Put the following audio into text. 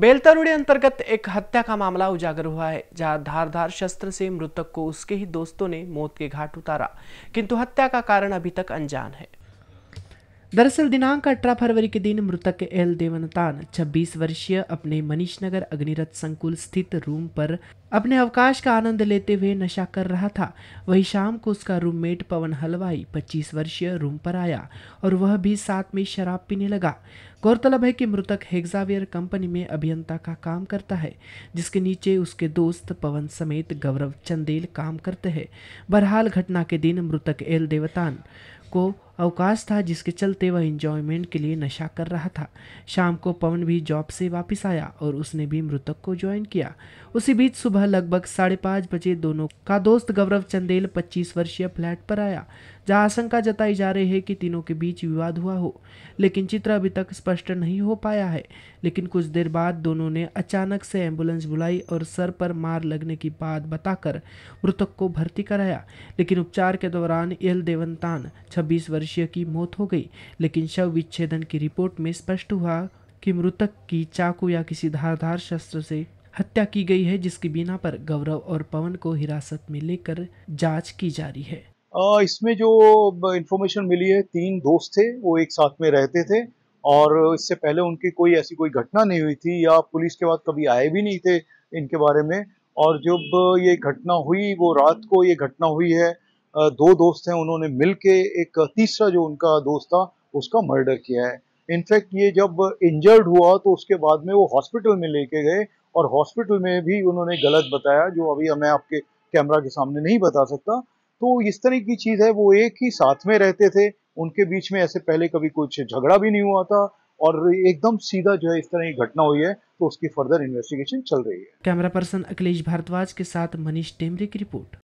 बेलतरुड़ी अंतर्गत एक हत्या का मामला उजागर हुआ है जहां धारधार शस्त्र से मृतक को उसके ही दोस्तों ने मौत के घाट उतारा किंतु हत्या का कारण अभी तक अनजान है दरअसल दिनांक अठारह फरवरी के दिन मृतक एल देवनतान 26 वर्षीय अपने मनीष नगर अग्निरथ संकुल स्थित रूम पर अपने अवकाश का आनंद लेते हुए नशा कर रहा था वही शाम को उसका रूममेट पवन हलवाई 25 वर्षीय रूम पर आया और वह भी साथ में शराब पीने लगा गौरतलब है कि मृतक हेग्जावियर कंपनी में अभियंता का काम करता है जिसके नीचे उसके दोस्त पवन समेत गौरव चंदेल काम करते हैं बहरहाल घटना के दिन मृतक एल देवतान को अवकाश था जिसके चलते वह इंजॉयमेंट के लिए नशा कर रहा था शाम को पवन भी जॉब से वापस आया और उसने भी मृतक को ज्वाइन किया उसी बीच सुबह लगभग साढ़े पाँच बजे दोनों का दोस्त गौरव चंदेल पच्चीस वर्षीय फ्लैट पर आया जहां आशंका जताई जा रही है कि तीनों के बीच विवाद हुआ हो लेकिन चित्र अभी तक स्पष्ट नहीं हो पाया है लेकिन कुछ देर बाद दोनों ने अचानक से एम्बुलेंस बुलाई और सर पर मार लगने की बात बताकर मृतक को भर्ती कराया लेकिन उपचार के दौरान एल देवंतान छब्बीस वर्ष वर्षीय की मौत हो गई लेकिन शव विच्छेदन की रिपोर्ट में स्पष्ट हुआ कि मृतक की चाकू या किसी धारधार शस्त्र से हत्या की गई है जिसकी बिना पर गौरव और पवन को हिरासत में लेकर जांच की जा रही है आ, इसमें जो इन्फॉर्मेशन मिली है तीन दोस्त थे वो एक साथ में रहते थे और इससे पहले उनकी कोई ऐसी कोई घटना नहीं हुई थी या पुलिस के बाद कभी आए भी नहीं थे इनके बारे में और जब ये घटना हुई वो रात को ये घटना हुई है दो दोस्त हैं उन्होंने मिल के एक तीसरा जो उनका दोस्त था उसका मर्डर किया है इनफैक्ट ये जब इंजर्ड हुआ तो उसके बाद में वो हॉस्पिटल में लेके गए और हॉस्पिटल में भी उन्होंने गलत बताया जो अभी मैं आपके कैमरा के सामने नहीं बता सकता तो इस तरह की चीज़ है वो एक ही साथ में रहते थे उनके बीच में ऐसे पहले कभी कुछ झगड़ा भी नहीं हुआ था और एकदम सीधा जो है इस तरह की घटना हुई है तो उसकी फर्दर इन्वेस्टिगेशन चल रही है कैमरा पर्सन अखिलेश भारद्वाज के साथ मनीष टेमरे की रिपोर्ट